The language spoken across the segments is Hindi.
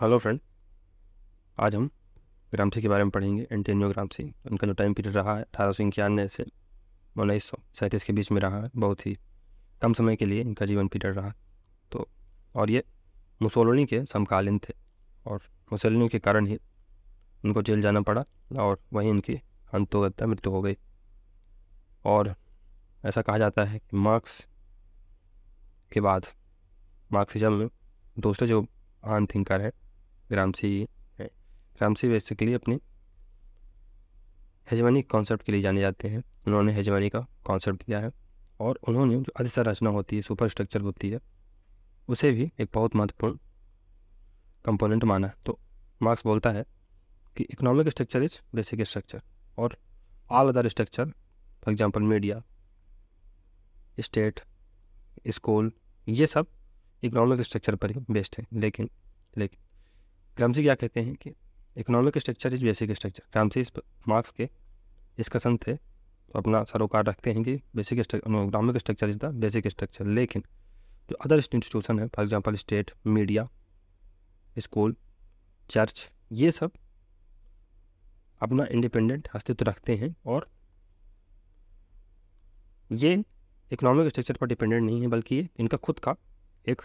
हेलो फ्रेंड आज हम ग्रामसी के बारे में पढ़ेंगे एंटेनियो ग्रामसी उनका जो टाइम पीरियड रहा है अठारह सौ इक्यानवे से उन्नीस सौ सैंतीस के बीच में रहा है बहुत ही कम समय के लिए इनका जीवन पीरियड रहा तो और ये मुसोलोनी के समकालीन थे और मुसोलिनी के कारण ही उनको जेल जाना पड़ा और वहीं उनकी अंतोगत्ता मृत्यु हो गई और ऐसा कहा जाता है कि मार्क्स के बाद मार्क्सिज्म में दूसरे जो आन थिंकर है ग्रामसी है ग्रामसी बेसिकली अपनी हजमानी कॉन्सेप्ट के लिए जाने जाते हैं उन्होंने हजमानी का कॉन्सेप्ट दिया है और उन्होंने जो अधिसंरचना होती है सुपर स्ट्रक्चर होती है उसे भी एक बहुत महत्वपूर्ण कंपोनेंट माना है तो मार्क्स बोलता है कि economic structure is basic structure और all other structure for example media state school ये सब इकोनॉमिक स्ट्रक्चर पर ही बेस्ड है लेकिन लेकिन क्रमसी क्या कहते हैं कि economic structure is basic structure Gramsci इस मार्क्स के इस थे तो अपना सरोकार रखते हैं कि basic economic structure is the basic structure लेकिन जो अदर इंस्टीट्यूशन है for example state media school church ये सब अपना इंडिपेंडेंट अस्तित्व रखते हैं और ये इकोनॉमिक स्ट्रक्चर पर डिपेंडेंट नहीं है बल्कि इनका खुद का एक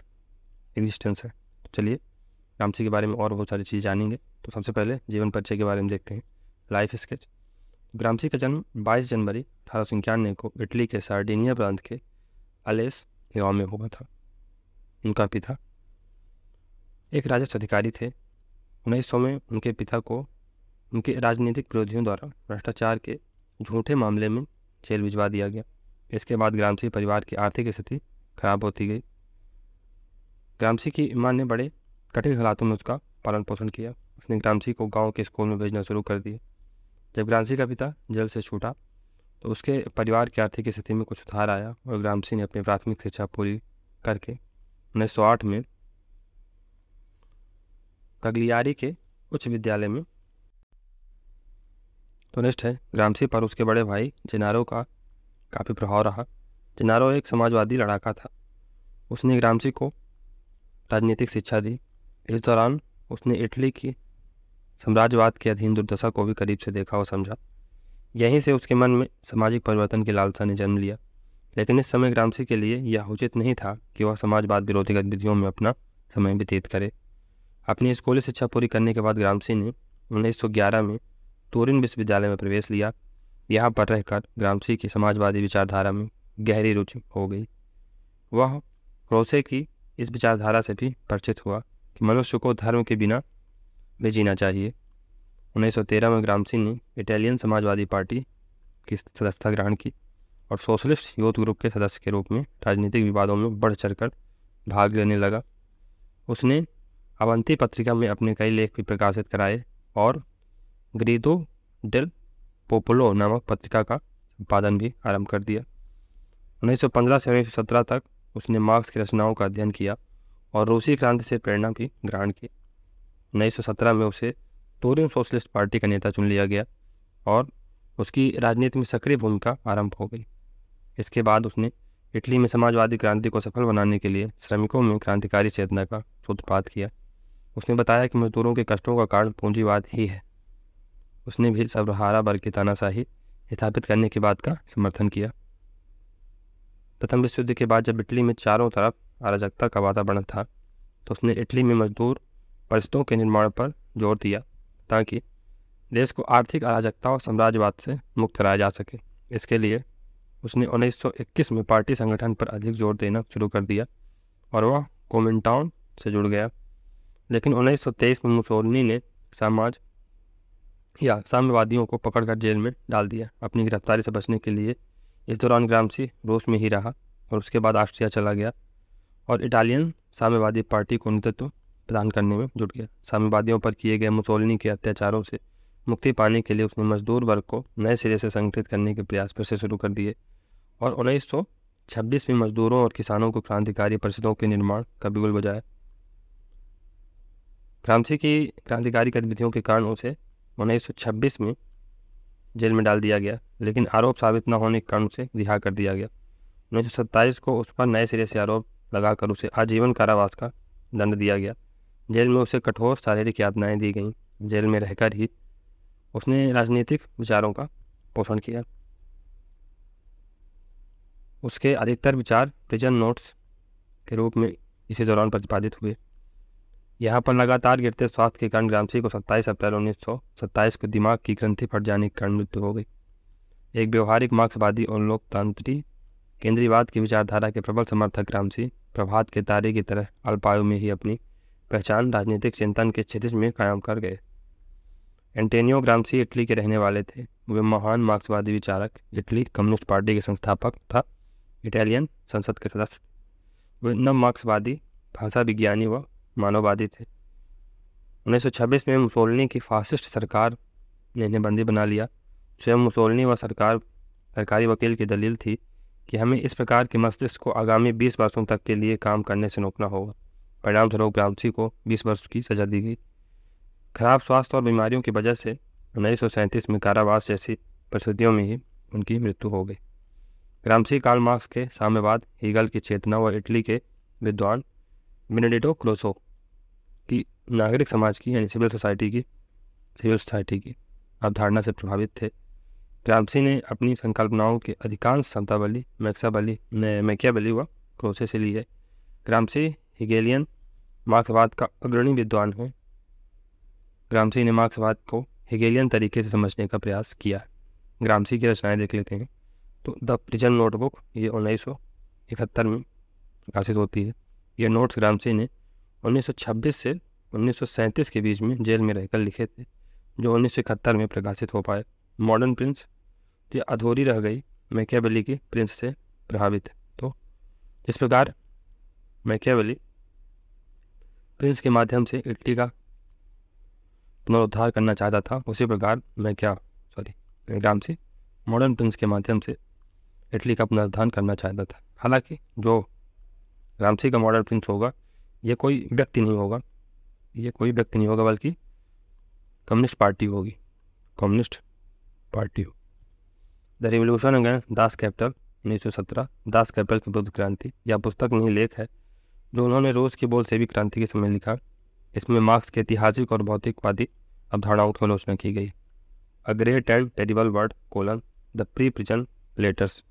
एग्जिस्टेंस है तो चलिए रामसी के बारे में और बहुत सारी चीज़ जानेंगे तो सबसे पहले जीवन परिचय के बारे में देखते हैं लाइफ स्केच ग्रामसी का जन्म 22 जनवरी अठारह को इटली के सार्डिनिया प्रांत के अलेस गाँव में हुआ था उनका पिता एक राजस्व अधिकारी थे उन्नीस में उनके पिता को उनके राजनीतिक विरोधियों द्वारा भ्रष्टाचार के झूठे मामले में जेल भिजवा दिया गया इसके बाद ग्रामसी परिवार की आर्थिक स्थिति खराब होती गई ग्रामसी की माँ ने बड़े कठिन हालातों में उसका पालन पोषण किया उसने ग्रामसी को गांव के स्कूल में भेजना शुरू कर दिया जब ग्रामसी का पिता जेल से छूटा तो उसके परिवार की आर्थिक स्थिति में कुछ सुधार आया और ग्रामसी ने अपनी प्राथमिक शिक्षा पूरी करके उन्नीस सौ आठ में कगलियारी के उच्च विद्यालय में निष्ठ है ग्रामसी पर उसके बड़े भाई जिनारो का काफ़ी प्रभाव रहा जिनारो एक समाजवादी लड़ाका था उसने ग्रामसी को राजनीतिक शिक्षा दी इस दौरान उसने इटली की साम्राज्यवाद के अधीन दुर्दशा को भी करीब से देखा और समझा यहीं से उसके मन में सामाजिक परिवर्तन की लालसा ने जन्म लिया लेकिन इस समय ग्रामसी के लिए यह उचित नहीं था कि वह समाजवाद विरोधी गतिविधियों में अपना समय व्यतीत करे अपनी स्कूली शिक्षा पूरी करने के बाद ग्रामसी ने ग्यारह में तोरिन विश्वविद्यालय में प्रवेश लिया यहाँ पर रहकर ग्रामसी की समाजवादी विचारधारा में गहरी रुचि हो गई वह क्रोसे की इस विचारधारा से भी परिचित हुआ कि मनुष्य को धर्म के बिना भी जीना चाहिए 1913 में सिंह ने इटालियन समाजवादी पार्टी की सदस्यता ग्रहण की और सोशलिस्ट यूथ ग्रुप के सदस्य के रूप में राजनीतिक विवादों में बढ़ चढ़कर भाग लेने लगा उसने अवंती पत्रिका में अपने कई लेख भी प्रकाशित कराए और ग्रीदो डेल पोपोलो नामक पत्रिका का संपादन भी आरंभ कर दिया 1915 से 1917 तक उसने मार्क्स की रचनाओं का अध्ययन किया और रूसी क्रांति से प्रेरणा भी ग्रहण की उन्नीस में उसे तोरिन सोशलिस्ट पार्टी का नेता चुन लिया गया और उसकी राजनीति में सक्रिय भूमिका आरंभ हो गई इसके बाद उसने इटली में समाजवादी क्रांति को सफल बनाने के लिए श्रमिकों में क्रांतिकारी चेतना का उत्पाद किया उसने बताया कि मजदूरों के कष्टों का कारण पूंजीवाद ही है उसने भी सबहारा वर्ग की तानाशाही स्थापित करने की बात का समर्थन किया प्रथम विश्व युद्ध के बाद जब इटली में चारों तरफ अराजकता का वातावरण था तो उसने इटली में मजदूर परिस्थितों के निर्माण पर जोर दिया ताकि देश को आर्थिक अराजकता और साम्राज्यवाद से मुक्त कराया जा सके इसके लिए उसने 1921 में पार्टी संगठन पर अधिक जोर देना शुरू कर दिया और वह कोमिनटाउन से जुड़ गया लेकिन 1923 में मुसोलिनी ने समाज या साम्यवादियों को पकड़कर जेल में डाल दिया अपनी गिरफ्तारी से बचने के लिए इस दौरान ग्रामसी रूस में ही रहा और उसके बाद ऑस्ट्रिया चला गया और इटालियन साम्यवादी पार्टी को नेतृत्व प्रदान करने में जुट गया साम्यवादियों पर किए गए मुसोलिनी के अत्याचारों से मुक्ति पाने के लिए उसने मजदूर वर्ग को नए सिरे से संगठित करने के प्रयास फिर से शुरू कर दिए और उन्नीस सौ छब्बीस में मजदूरों और किसानों को क्रांतिकारी परिषदों के निर्माण का बिगुल बजाया क्रांति की क्रांतिकारी गतिविधियों के कारण उसे उन्नीस सौ छब्बीस में जेल में डाल दिया गया लेकिन आरोप साबित न होने के कारण उसे रिहा कर दिया गया उन्नीस सौ सत्ताईस को उस पर नए सिरे से आरोप लगाकर उसे आजीवन कारावास का दंड दिया गया जेल में उसे कठोर शारीरिक यातनाएं दी गईं जेल में रहकर ही उसने राजनीतिक विचारों का पोषण किया उसके अधिकतर विचार प्रिजन नोट्स के रूप में इसी दौरान प्रतिपादित हुए यहाँ पर लगातार गिरते स्वास्थ्य के कारण ग्रामसी को 27 अप्रैल उन्नीस को दिमाग की ग्रंथि फट जाने के कारण मृत्यु हो गई एक व्यवहारिक मार्क्सवादी और लोकतांत्रिक केंद्रीयवाद की विचारधारा के प्रबल समर्थक ग्रामसी प्रभात के तारे की तरह अल्पायु में ही अपनी पहचान राजनीतिक चिंतन के क्षेत्र में कायम कर गए एंटेनियो ग्रामसी इटली के रहने वाले थे वे महान मार्क्सवादी विचारक इटली कम्युनिस्ट पार्टी के संस्थापक था इटालियन संसद के सदस्य वे नव मार्क्सवादी भाषा विज्ञानी व मानववादी थे 1926 में मुसोलनी की फासिस्ट सरकार ने इन्हें बंदी बना लिया स्वयं मुसोलनी व सरकार सरकारी वकील की दलील थी कि हमें इस प्रकार के मस्तिष्क को आगामी बीस वर्षों तक के लिए काम करने से रोकना होगा परिणाम स्वरूप ग्रामसी को बीस वर्ष की सजा दी गई खराब स्वास्थ्य और बीमारियों की वजह से उन्नीस में कारावास जैसी परिस्थितियों में ही उनकी मृत्यु हो गई ग्रामसी कार्ल मार्क्स के साम्यवाद हीगल की चेतना और इटली के विद्वान मिनेडिटो क्रोसो की नागरिक समाज की यानी सिविल सोसाइटी की सिविल सोसाइटी की अवधारणा से प्रभावित थे ग्रामसी ने अपनी संकल्पनाओं के अधिकांश समतावली मैक्सावली मैकियावली व क्रोसे से ली है ग्रामसी हिगेलियन मार्क्सवाद का अग्रणी विद्वान है ग्रामसी ने मार्क्सवाद को हिगेलियन तरीके से समझने का प्रयास किया ग्रामसी की रचनाएं देख लेते हैं तो द प्रिजन नोटबुक ये उन्नीस सौ इकहत्तर में प्रकाशित होती है ये नोट्स ग्रामसी ने 1926 से 1937 के बीच में जेल में रहकर लिखे थे जो उन्नीस में प्रकाशित हो पाए मॉडर्न प्रिंस जो अधूरी रह गई मैकियावेली की प्रिंस से प्रभावित तो इस प्रकार मैकियावेली प्रिंस के माध्यम से इटली का पुनरुद्धार करना चाहता था उसी प्रकार मैं क्या सॉरी ग्राम से मॉडर्न प्रिंस के माध्यम से इटली का पुनरुद्धार करना चाहता था हालांकि जो रामसी का मॉडर्न प्रिंस होगा ये कोई व्यक्ति नहीं होगा ये कोई व्यक्ति नहीं होगा बल्कि कम्युनिस्ट पार्टी होगी communist party the revolution against Das Kapital उन्नीस सौ सत्रह दास कैपिटल की बुद्ध क्रांति यह पुस्तक नहीं लेख है जो उन्होंने रोज की बोल से भी क्रांति के समय लिखा इसमें मार्क्स के ऐतिहासिक और भौतिकवादी अवधारणाओं की आलोचना की गई a great and terrible world colon the pre prison letters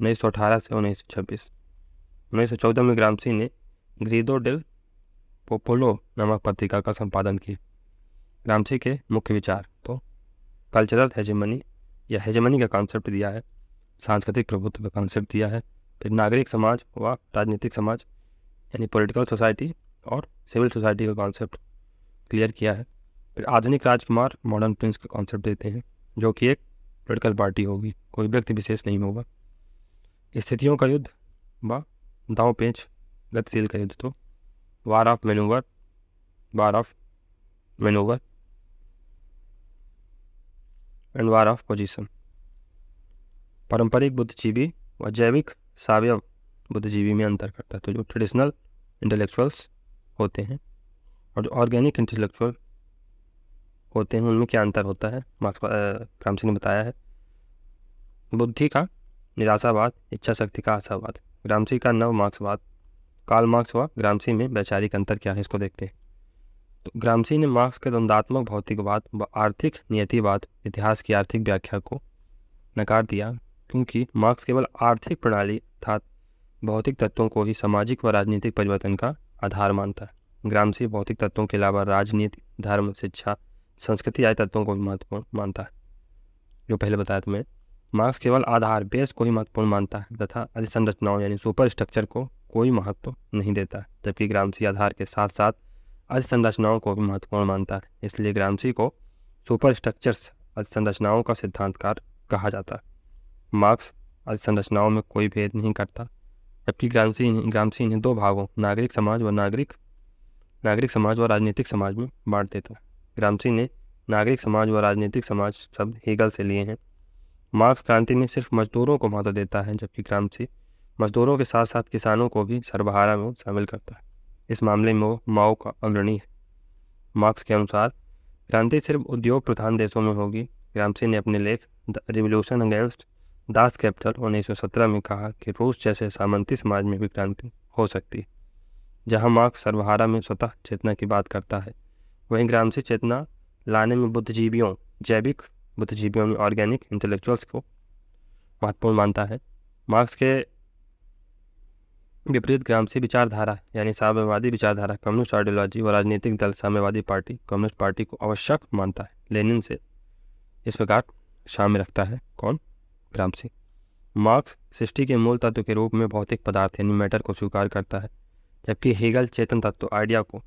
उन्नीस सौ अठारह से उन्नीस सौ छब्बीस उन्नीस सौ चौदह में ग्राम सिंह ने ग्रीदो डेल पोपोलो नामक पत्रिका का संपादन किया ग्रामसी के मुख्य विचार कल्चरल हेजमनी या हेजमनी का कॉन्सेप्ट दिया है सांस्कृतिक प्रभुत्व का कॉन्सेप्ट दिया है फिर नागरिक समाज व राजनीतिक समाज यानी पॉलिटिकल सोसाइटी और सिविल सोसाइटी का कॉन्सेप्ट क्लियर किया है फिर आधुनिक राजकुमार मॉडर्न प्रिंस का कॉन्सेप्ट देते हैं जो कि एक पोलिटिकल पार्टी होगी कोई व्यक्ति विशेष नहीं होगा स्थितियों का युद्ध व दाव पेंच गतिशील का युद्ध तो war of manoeuvre war of manoeuvre and war of position पारंपरिक बुद्धिजीवी व जैविक सावय बुद्धिजीवी में अंतर करता है तो जो ट्रेडिशनल इंटेलेक्चुअल्स होते हैं और जो ऑर्गेनिक इंटेलेक्चुअल होते हैं उनमें क्या अंतर होता है मार्क्स क्रामसी ने बताया है बुद्धि का निराशावाद इच्छा शक्ति का आशावाद ग्रामसी का नव मार्क्सवाद काल मार्क्स व ग्रामसी में वैचारिक अंतर क्या है इसको देखते हैं तो ग्रामसी ने मार्क्स के द्वंदात्मक भौतिकवाद व आर्थिक नियतिवाद इतिहास की आर्थिक व्याख्या को नकार दिया क्योंकि मार्क्स केवल आर्थिक प्रणाली अर्थात भौतिक तत्वों को ही सामाजिक व राजनीतिक परिवर्तन का आधार मानता है ग्रामसी भौतिक तत्वों के अलावा राजनीति धर्म शिक्षा संस्कृति आदि तत्वों को भी महत्वपूर्ण मानता है जो पहले बताया तुम्हें मार्क्स केवल आधार बेस को ही महत्वपूर्ण मानता है तथा अधिसंरचनाओं यानी सुपर स्ट्रक्चर को कोई महत्व नहीं देता जबकि ग्रामसी आधार के साथ साथ संरचनाओं को भी महत्वपूर्ण मानता है इसलिए ग्रामसी को सुपर स्ट्रक्चर्स संरचनाओं का सिद्धांतकार कहा जाता है मार्क्स संरचनाओं में कोई भेद नहीं करता जबकि ग्रामसी ग्रामसी इन्हें दो भागों नागरिक समाज व नागरिक नागरिक समाज व राजनीतिक समाज में बांट देता है ग्रामसी ने नागरिक समाज व राजनीतिक समाज शब्द हेगल से लिए हैं मार्क्स क्रांति में सिर्फ मजदूरों को महत्व देता है जबकि ग्रामसी मजदूरों के साथ साथ किसानों को भी सर्वहारा में शामिल करता है इस मामले में माओ का अग्रणी है मार्क्स के अनुसार क्रांति सिर्फ उद्योग प्रधान देशों में होगी ग्रामसी ने अपने लेख the revolution against Das Kapital उन्नीस सौ सत्रह में कहा कि रूस जैसे सामंती समाज में भी क्रांति हो सकती है जहाँ मार्क्स सर्वहारा में स्वतः चेतना की बात करता है वहीं ग्रामसी चेतना लाने में बुद्धिजीवियों जैविक बुद्धिजीवियों में ऑर्गेनिक इंटेलेक्चुअल्स को महत्वपूर्ण मानता है मार्क्स के विपरीत ग्राम से विचारधारा यानी साम्यवादी विचारधारा कम्युनिस्ट आइडियोलॉजी व राजनीतिक दल साम्यवादी पार्टी कम्युनिस्ट पार्टी को आवश्यक मानता है लेनिन से इस प्रकार शामिल रखता है कौन ग्राम से मार्क्स सृष्टि के मूल तत्व के रूप में भौतिक पदार्थ यानी मैटर को स्वीकार करता है जबकि हेगल चेतन तत्व आइडिया को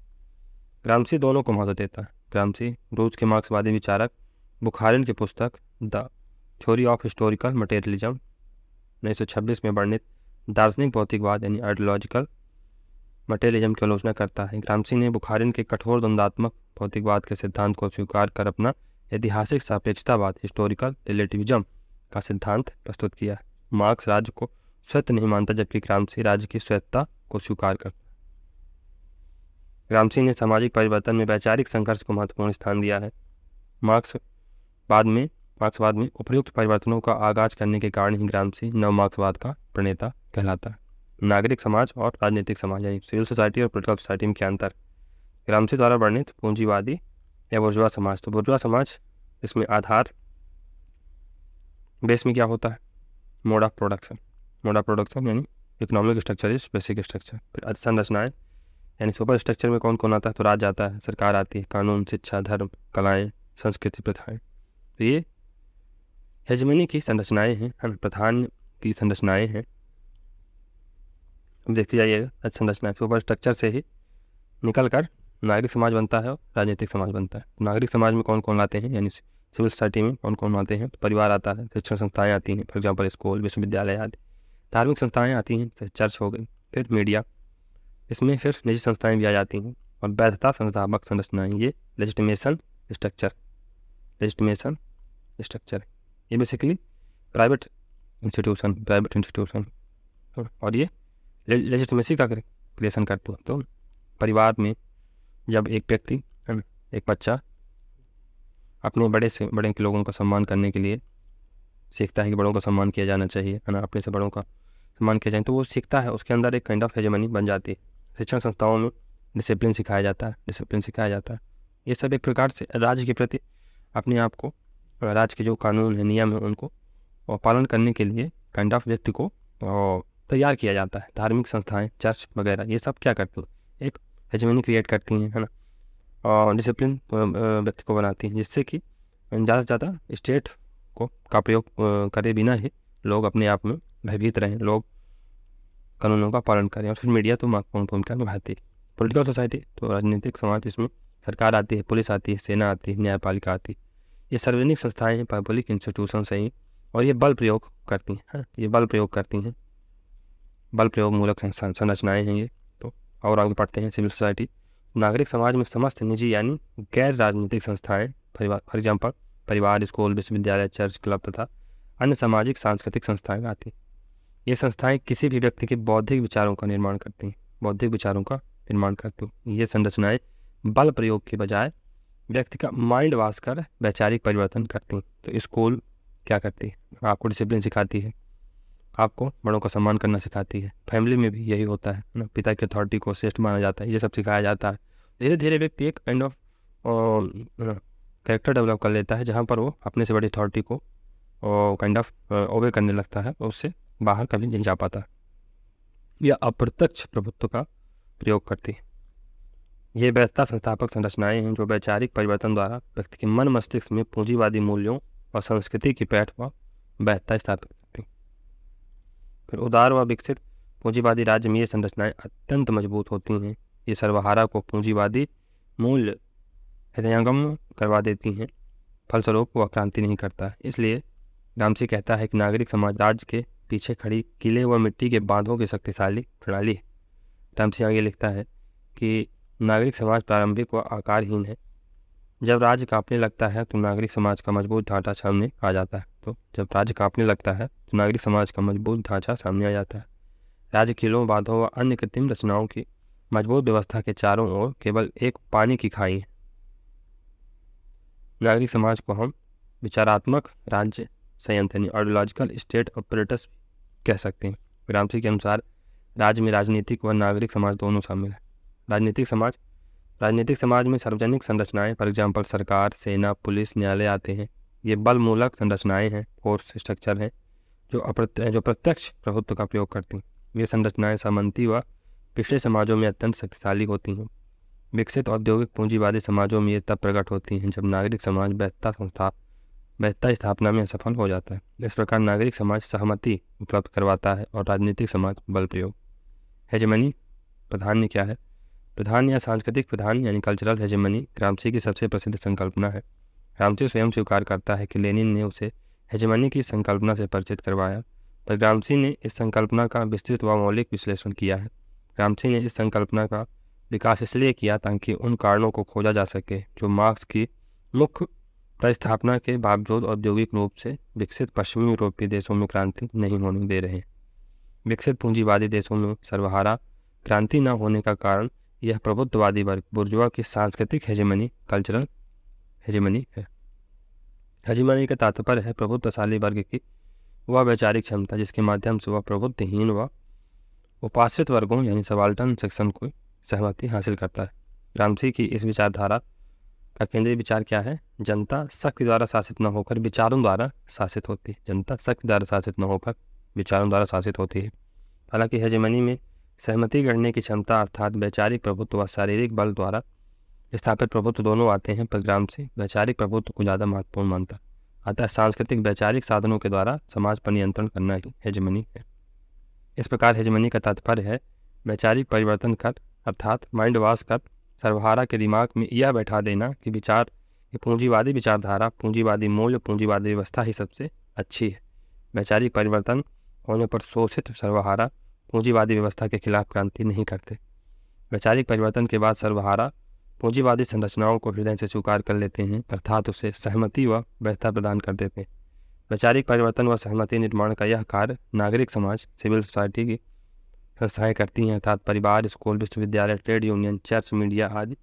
ग्रामसी दोनों को महत्व देता है ग्रामसी रूस के मार्क्सवादी विचारक बुखारिन की पुस्तक the theory of historical materialism 1926 में वर्णित दार्शनिक भौतिकवाद यानी आइडियोलॉजिकल मटेरियलिज्म की आलोचना करता है ग्रामसी ने बुखारिन के कठोर द्वंदात्मक भौतिकवाद के सिद्धांत को स्वीकार कर अपना ऐतिहासिक सापेक्षतावाद हिस्टोरिकल रिलेटिविज्म का सिद्धांत प्रस्तुत किया मार्क्स राज्य को स्वत नहीं मानता जबकि ग्रामसी राज्य की स्वयत्ता को स्वीकार करता ग्रामसी ने सामाजिक परिवर्तन में वैचारिक संघर्ष को महत्वपूर्ण स्थान दिया है मार्क्स बाद में मार्क्सवाद में उपयुक्त परिवर्तनों का आगाज करने के कारण ही ग्राम से नव मार्क्सवाद का प्रणेता कहलाता है नागरिक समाज और राजनीतिक समाज यानी सिविल सोसाइटी और पोलिटिकल सोसाइटी में क्या अंतर ग्राम से द्वारा वर्णित पूंजीवादी या बुर्जुआ समाज तो बुर्जुआ समाज इसमें आधार बेस में क्या होता है mode of production mode of production यानी economic structure is basic structure फिर संरचनाएँ यानी सुपर स्ट्रक्चर में कौन कौन आता है तो राज आता है सरकार आती है कानून शिक्षा धर्म कलाएँ संस्कृति प्रथाएँ तो ये हेजमनी की संरचनाएं हैं प्रधान की संरचनाएं हैं अब देखते जाइएगा संरचना ऊपर स्ट्रक्चर से ही निकल कर नागरिक समाज बनता है और राजनीतिक समाज बनता है तो नागरिक समाज में कौन कौन आते हैं यानी सिविल सोसाइटी में कौन कौन आते हैं तो परिवार आता है शिक्षण संस्थाएँ आती हैं फॉर एग्जाम्पल स्कूल विश्वविद्यालय आदि धार्मिक संस्थाएँ आती हैं जैसे चर्च हो गई फिर मीडिया इसमें फिर निजी संस्थाएँ भी आ जाती हैं और वैधता संस्थापक संरचनाएँ ये लेजिटमेशन स्ट्रक्चर लेजिटमेशन स्ट्रक्चर ये basically private institution private institution और ये लेजिटमेसी का क्रिएशन करते हैं तो परिवार में जब एक व्यक्ति हाँ। एक बच्चा अपने बड़े से बड़े के लोगों का सम्मान करने के लिए सीखता है कि बड़ों का सम्मान किया जाना चाहिए है ना अपने से बड़ों का सम्मान किया जाए तो वो सीखता है उसके अंदर एक काइंड ऑफ हेजमनी बन जाती है शिक्षण संस्थाओं में डिसिप्लिन सिखाया जाता है डिसिप्लिन सिखाया जाता है ये सब एक प्रकार से राज्य के प्रति अपने आप को राज्य के जो कानून है नियम है उनको और पालन करने के लिए काइंड ऑफ व्यक्ति को तैयार किया जाता है धार्मिक संस्थाएं चर्च वगैरह ये सब क्या करती हैं एक हजमनी क्रिएट करती हैं है ना और डिसिप्लिन व्यक्ति को बनाती हैं जिससे कि ज़्यादा से ज़्यादा स्टेट को का प्रयोग करे बिना ही लोग अपने आप में भयभीत रहें लोग कानूनों का पालन करें और फिर मीडिया तो महत्वपूर्ण भूमिका निभाती है पोलिटिकल सोसाइटी तो राजनीतिक समाज इसमें सरकार आती है पुलिस आती है सेना आती है न्यायपालिका आती है ये सार्वजनिक संस्थाएं हैं पब्लिक इंस्टीट्यूशंस हैं और ये बल प्रयोग करती हैं है? ये बल प्रयोग करती हैं बल प्रयोग मूलक संरचनाएँ हैं ये तो और आगे पढ़ते हैं सिविल सोसाइटी नागरिक समाज में समस्त निजी यानी गैर राजनीतिक परिवार फॉर एग्जाम्पल परिवार स्कूल विश्वविद्यालय चर्च क्लब तथा अन्य सामाजिक सांस्कृतिक संस्थाएँ आती हैं ये संस्थाएँ किसी भी व्यक्ति के बौद्धिक विचारों का निर्माण करती हैं बौद्धिक विचारों का निर्माण करती हैं ये संरचनाएँ बल प्रयोग के बजाय व्यक्ति का माइंड वास कर वैचारिक परिवर्तन करती तो स्कूल क्या करती है आपको डिसिप्लिन सिखाती है आपको बड़ों का सम्मान करना सिखाती है फैमिली में भी यही होता है ना पिता की अथॉरिटी को श्रेष्ठ माना जाता है ये सब सिखाया जाता है धीरे धीरे व्यक्ति एक काइंड ऑफ कैरेक्टर डेवलप कर लेता है जहाँ पर वो अपने से बड़ी अथॉरिटी को काइंड ऑफ ओवे करने लगता है और उससे बाहर कभी नहीं जा पाता या अप्रत्यक्ष प्रभुत्व का प्रयोग करती है ये बेहतर संस्थापक संरचनाएं हैं जो वैचारिक परिवर्तन द्वारा व्यक्ति के मन मस्तिष्क में पूंजीवादी मूल्यों और संस्कृति की पैठ व वैधता स्थापित करती फिर उदार व विकसित पूंजीवादी राज्य में ये संरचनाएं अत्यंत मजबूत होती हैं ये सर्वहारा को पूंजीवादी मूल्य हृदयंगम करवा देती हैं फलस्वरूप वह क्रांति नहीं करता इसलिए रामसी कहता है कि नागरिक समाज राज्य के पीछे खड़ी किले व मिट्टी के बांधों की शक्तिशाली प्रणाली रामसी आगे लिखता है कि नागरिक समाज प्रारंभिक व आकारहीन है जब राज्य कांपने लगता है तो नागरिक समाज का मजबूत ढांचा सामने आ जाता है तो जब राज्य कांपने लगता है तो नागरिक समाज का मजबूत ढांचा सामने आ जाता है राज्य किलों बाधों व अन्य कृत्रिम रचनाओं की मजबूत व्यवस्था के चारों ओर केवल एक पानी की खाई है नागरिक समाज को हम विचारात्मक राज्य संयंत्र यानी आइडियोलॉजिकल स्टेट ऑपरेटर्स कह सकते हैं ग्रामसी के अनुसार राज्य में राजनीतिक व नागरिक समाज दोनों शामिल है राजनीतिक समाज राजनीतिक समाज में सार्वजनिक संरचनाएं फॉर एग्जाम्पल सरकार सेना पुलिस न्यायालय आते हैं ये बलमूलक संरचनाएं हैं फोर्स स्ट्रक्चर हैं जो अप्रत्य जो प्रत्यक्ष प्रभुत्व का प्रयोग करती हैं ये संरचनाएं सामंती व पिछड़े समाजों में अत्यंत शक्तिशाली होती हैं विकसित औद्योगिक पूंजीवादी समाजों में ये तब प्रकट होती हैं जब नागरिक समाज बेहतर संस्था बेहतर स्थापना में असफल हो जाता है इस प्रकार नागरिक समाज सहमति उपलब्ध करवाता है और राजनीतिक समाज बल प्रयोग हेजमनी प्रधान्य क्या है प्रधान या सांस्कृतिक प्रधान यानी कल्चरल हेजमनी ग्रामसी की सबसे प्रसिद्ध संकल्पना है ग्रामसी स्वयं स्वीकार करता है कि लेनिन ने उसे हेजमनी की संकल्पना से परिचित करवाया पर ग्रामसी ने इस संकल्पना का विस्तृत व मौलिक विश्लेषण किया है ग्रामसी ने इस संकल्पना का विकास इसलिए किया ताकि उन कारणों को खोजा जा सके जो मार्क्स की मुख्य प्रस्थापना के बावजूद औद्योगिक रूप से विकसित पश्चिमी यूरोपीय देशों में क्रांति नहीं होने दे रहे विकसित पूंजीवादी देशों में सर्वहारा क्रांति न होने का कारण यह प्रभुत्ववादी वर्ग बुर्जुआ की सांस्कृतिक हेजेमनी कल्चरल हेजेमनी है हेजेमनी का तात्पर्य है प्रभुत्वशाली वर्ग की वह वैचारिक क्षमता जिसके माध्यम से वह प्रभुत्वहीन व उपासित वर्गों यानी सवाल्टन सेक्शन को सहमति हासिल करता है रामसी की इस विचारधारा का केंद्रीय विचार क्या है जनता शक्ति द्वारा शासित न होकर विचारों द्वारा शासित होती है जनता शक्ति द्वारा शासित न होकर विचारों द्वारा शासित होती है हालांकि हेजेमनी में सहमति गढ़ने की क्षमता अर्थात वैचारिक प्रभुत्व व शारीरिक बल द्वारा स्थापित प्रभुत्व दोनों आते हैं प्रोग्राम से वैचारिक प्रभुत्व को ज़्यादा महत्वपूर्ण मानता अतः सांस्कृतिक वैचारिक साधनों के द्वारा समाज पर नियंत्रण करना ही हेजमनी है इस प्रकार हेजमनी का तात्पर्य है वैचारिक परिवर्तन कर अर्थात माइंड वॉश कर सर्वहारा के दिमाग में यह बैठा देना कि विचार कि पूंजीवादी विचारधारा पूंजीवादी मूल्य पूंजीवादी व्यवस्था ही सबसे अच्छी है वैचारिक परिवर्तन होने पर शोषित सर्वहारा पूंजीवादी व्यवस्था के खिलाफ क्रांति नहीं करते वैचारिक परिवर्तन के बाद सर्वहारा पूंजीवादी संरचनाओं को हृदय से स्वीकार कर लेते हैं अर्थात उसे सहमति व बेहतर प्रदान कर देते हैं वैचारिक परिवर्तन व सहमति निर्माण का यह कार्य नागरिक समाज सिविल सोसाइटी की संस्थाएँ करती हैं अर्थात परिवार स्कूल विश्वविद्यालय ट्रेड यूनियन चर्च मीडिया आदि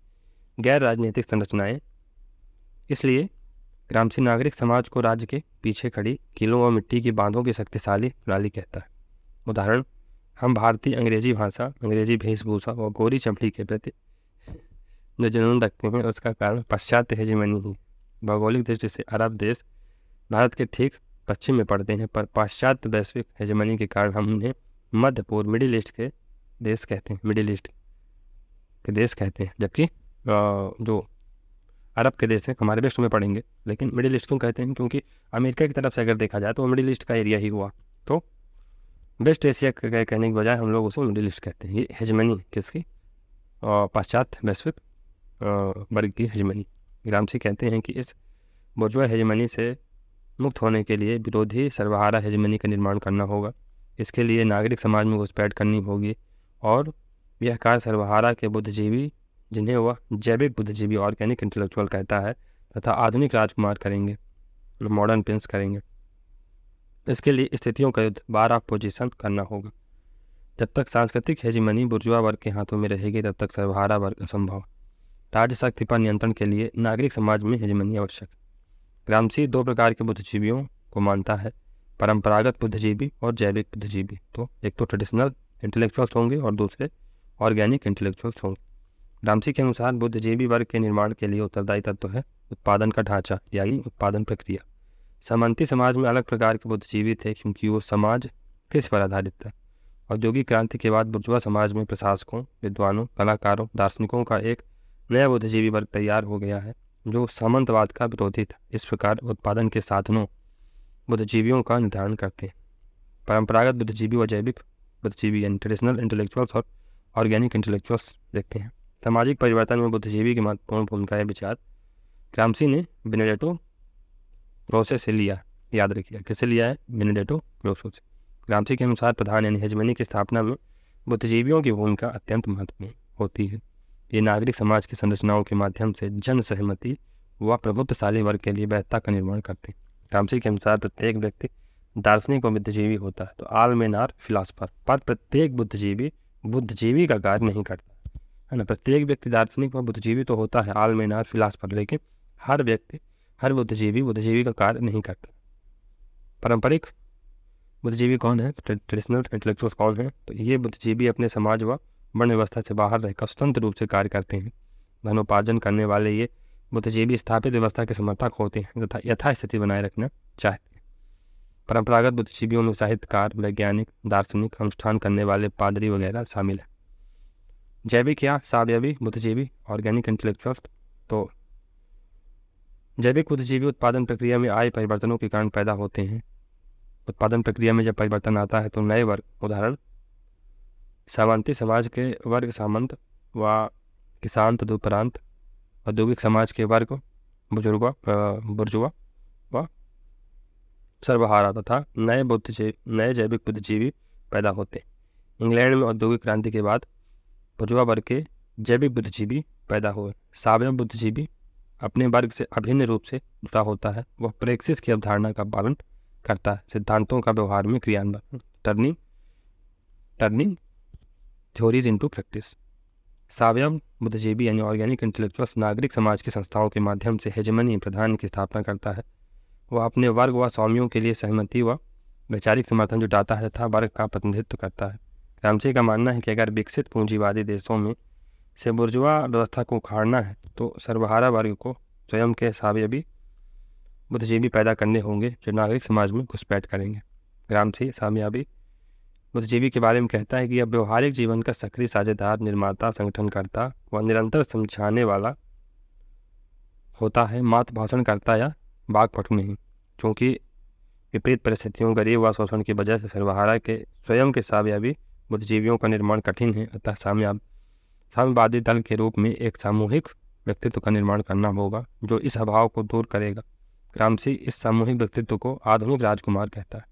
गैर राजनीतिक संरचनाएँ इसलिए ग्रामसी नागरिक समाज को राज्य के पीछे खड़ी किलों और मिट्टी की बांधों की शक्तिशाली प्रणाली कहता है उदाहरण हम भारतीय अंग्रेजी भाषा अंग्रेजी वेशभूषा व गोरी चमड़ी के प्रति जो जुनून रखते हैं उसका कारण पाश्चात्य हेजमनी ही भौगोलिक दृष्टि से अरब देश भारत के ठीक पश्चिम में पड़ते हैं पर पाश्चात्य वैश्विक हेजमनी के कारण हम उन्हें मध्य पूर्व मिडिल ईस्ट के देश कहते हैं मिडिल ईस्ट के देश कहते हैं जबकि जो अरब के देश हैं हमारे वेस्ट में पड़ेंगे लेकिन मिडिल ईस्ट क्यों कहते हैं क्योंकि अमेरिका की तरफ से अगर देखा जाए तो मिडिल ईस्ट का एरिया ही हुआ तो वेस्ट एशिया के कहने के बजाय हम लोग उसे मिडिल ईस्ट कहते हैं ये हजमनी किसकी पाश्चात्य वैश्विक वर्ग की हेजमनी ग्रामसी कहते हैं कि इस बुर्जुआ हजमनी से मुक्त होने के लिए विरोधी सर्वहारा हजमनी का निर्माण करना होगा इसके लिए नागरिक समाज में घुसपैठ करनी होगी और यह कार्य सर्वहारा के बुद्धिजीवी जिन्हें वह जैविक बुद्धिजीवी ऑर्गेनिक इंटेलेक्चुअल कहता है तथा आधुनिक राजकुमार करेंगे मॉडर्न प्रिंस करेंगे इसके लिए स्थितियों का युद्ध बारह पोजिशन करना होगा जब तक सांस्कृतिक हेजिमनी बुर्जुआ वर्ग के हाथों में रहेगी तब तक सर्वहारा वर्ग असंभव राज्य शक्ति पर नियंत्रण के लिए नागरिक समाज में हेजमनी आवश्यक ग्रामसी दो प्रकार के बुद्धिजीवियों को मानता है परंपरागत बुद्धिजीवी और जैविक बुद्धिजीवी तो एक तो ट्रेडिशनल इंटेलेक्चुअल्स होंगे और दूसरे ऑर्गेनिक इंटेलेक्चुअल्स होंगे ग्रामसी के अनुसार बुद्धिजीवी वर्ग के निर्माण के लिए उत्तरदायी तत्व तो है उत्पादन का ढांचा यानी उत्पादन प्रक्रिया सामंती समाज में अलग प्रकार के बुद्धिजीवी थे क्योंकि वो समाज किस पर आधारित था औद्योगिक क्रांति के बाद बुर्जुआ समाज में प्रशासकों विद्वानों कलाकारों दार्शनिकों का एक नया बुद्धिजीवी वर्ग तैयार हो गया है जो सामंतवाद का विरोधी था इस प्रकार उत्पादन के साधनों बुद्धिजीवियों का निर्धारण करते हैं परंपरागत बुद्धिजीवी व जैविक बुद्धिजीवी यानी ट्रेडिशनल इंटेलेक्चुअल्स और ऑर्गेनिक इंटेलेक्चुअल्स देखते हैं सामाजिक परिवर्तन में बुद्धिजीवी की महत्वपूर्ण भूमिका है विचार क्रामसी ने बेनेडेटो प्रोसेस से लिया याद रखिए किससे लिया है बेनेडेटो क्रोसो से ग्रांसी के अनुसार प्रधान यानी हजमनी की स्थापना में बुद्धिजीवियों की भूमिका अत्यंत महत्वपूर्ण होती है ये नागरिक समाज की संरचनाओं के माध्यम से जन सहमति व प्रभुत्वशाली वर्ग के लिए बेहतर का निर्माण करते हैं ग्रामसी के अनुसार प्रत्येक व्यक्ति दार्शनिक व बुद्धिजीवी होता है तो आल मेन फिलासफर पर प्रत्येक बुद्धिजीवी बुद्धिजीवी का कार्य नहीं करता है ना प्रत्येक व्यक्ति दार्शनिक व बुद्धिजीवी तो होता है आल मेन फिलासफर लेकिन हर व्यक्ति हर बुद्धिजीवी बुद्धिजीवी का कार्य नहीं करता पारंपरिक बुद्धिजीवी कौन है ट्रेडिशनल इंटेलेक्चुअल कौन है तो ये बुद्धिजीवी अपने समाज व वर्ण व्यवस्था से बाहर रहकर स्वतंत्र रूप से कार्य करते हैं धनोपार्जन करने वाले ये बुद्धिजीवी स्थापित व्यवस्था के समर्थक होते हैं तथा यथास्थिति बनाए रखना चाहते हैं परंपरागत बुद्धिजीवियों में साहित्यकार वैज्ञानिक दार्शनिक अनुष्ठान करने वाले पादरी वगैरह शामिल है जैविक या सावयवी बुद्धिजीवी ऑर्गेनिक इंटेलेक्चुअल तो जैविक उद्यजीवी उत्पादन प्रक्रिया में आए परिवर्तनों के कारण पैदा होते हैं उत्पादन प्रक्रिया में जब परिवर्तन आता है तो नए वर्ग उदाहरण सामंती समाज के वर्ग सामंत व किसान तदुपरांत औद्योगिक समाज के वर्ग बुजुर्ग बुर्जुआ व सर्वहारा तथा नए बुद्धिजीवी नए जैविक बुद्धिजीवी पैदा होते इंग्लैंड में औद्योगिक क्रांति के बाद बुजुआ वर्ग के जैविक बुद्धिजीवी पैदा हुए सावय बुद्धिजीवी अपने वर्ग से अभिन्न रूप से जुड़ा होता है वह प्रेक्सिस की अवधारणा का पालन करता है सिद्धांतों का व्यवहार में क्रियान्वयन turning turning theories into practice सावयम बुद्धिजीवी यानी ऑर्गेनिक इंटेलेक्चुअल्स नागरिक समाज की संस्थाओं के माध्यम से हेजमनी प्रधान की स्थापना करता है वह अपने वर्ग व स्वामियों के लिए सहमति व वैचारिक समर्थन जुटाता है तथा वर्ग का प्रतिनिधित्व करता है रामसे का मानना है कि अगर विकसित पूंजीवादी देशों में से बुर्जुआ व्यवस्था को उखाड़ना है तो सर्वहारा वर्ग को स्वयं के सावे भी बुद्धिजीवी पैदा करने होंगे जो नागरिक समाज में घुसपैठ करेंगे ग्राम से सामयाबी बुद्धिजीवी के बारे में कहता है कि यह व्यवहारिक जीवन का सक्रिय साझेदार निर्माता संगठनकर्ता व निरंतर समझाने वाला होता है मात भाषण करता या बागपटु नहीं क्योंकि विपरीत परिस्थितियों गरीब व शोषण की वजह से सर्वहारा के स्वयं के सामयाबी बुद्धिजीवियों का निर्माण कठिन है अतः सामयाबी साम्यवादी दल के रूप में एक सामूहिक व्यक्तित्व का निर्माण करना होगा जो इस अभाव को दूर करेगा ग्रामसी इस सामूहिक व्यक्तित्व को आधुनिक राजकुमार कहता है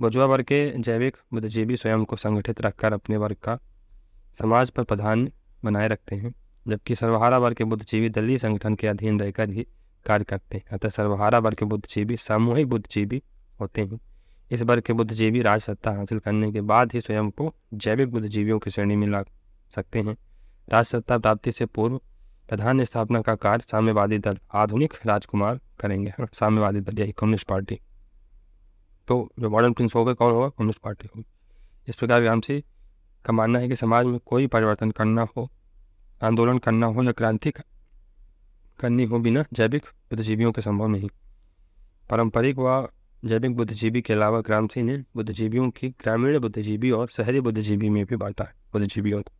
बुजुआ वर्ग के जैविक बुद्धिजीवी स्वयं को संगठित रखकर अपने वर्ग का समाज पर प्रधान बनाए रखते हैं जबकि सर्वहारा वर्ग के बुद्धिजीवी दलीय संगठन के अधीन रहकर ही कार्य करते हैं अतः सर्वहारा वर्ग के बुद्धिजीवी सामूहिक बुद्धिजीवी होते हैं इस वर्ग के बुद्धिजीवी राजसत्ता हासिल करने के बाद ही स्वयं को जैविक बुद्धिजीवियों की श्रेणी में ला सकते हैं राजसत्ता प्राप्ति से पूर्व प्रधान स्थापना का कार्य साम्यवादी दल आधुनिक राजकुमार करेंगे साम्यवादी दल यही कम्युनिस्ट पार्टी तो जो मॉडर्न प्रिंस होगा कौन होगा कम्युनिस्ट पार्टी होगी इस प्रकार सिंह का मानना है कि समाज में कोई परिवर्तन करना हो आंदोलन करना हो या क्रांति करनी हो बिना जैविक बुद्धिजीवियों के संभव नहीं पारंपरिक व जैविक बुद्धिजीवी के अलावा ग्रामसी ने बुद्धिजीवियों की ग्रामीण बुद्धिजीवी और शहरी बुद्धिजीवी में भी बांटा है बुद्धिजीवियों को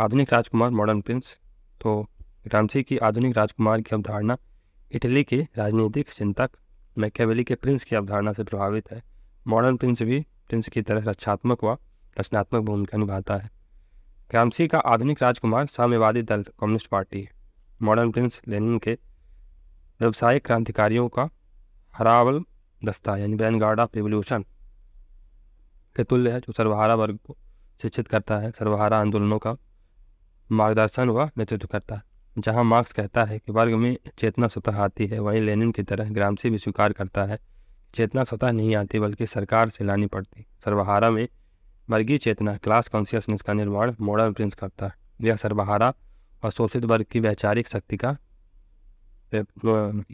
आधुनिक राजकुमार मॉडर्न प्रिंस तो रामसी की आधुनिक राजकुमार की अवधारणा इटली के राजनीतिक चिंतक मैकेवेली के प्रिंस की अवधारणा से प्रभावित है मॉडर्न प्रिंस भी प्रिंस की तरह रक्षात्मक व रचनात्मक भूमिका निभाता है रामसी का आधुनिक राजकुमार साम्यवादी दल कम्युनिस्ट पार्टी है मॉडर्न प्रिंस लेनिन के व्यवसायिक क्रांतिकारियों का हरावल दस्ता यानी बैन गार्ड ऑफ रिवोल्यूशन के तुल्य है जो सर्वहारा वर्ग को शिक्षित करता है सर्वहारा आंदोलनों का मार्गदर्शन व नेतृत्व करता है जहाँ मार्क्स कहता है कि वर्ग में चेतना स्वतः आती है वहीं लेनिन की तरह ग्रामसी भी स्वीकार करता है चेतना स्वतः नहीं आती बल्कि सरकार से लानी पड़ती सर्वहारा में वर्गीय चेतना क्लास कॉन्सियसनेस का निर्माण मॉडर्न प्रिंस करता है यह सर्वहारा और शोषित वर्ग की वैचारिक शक्ति का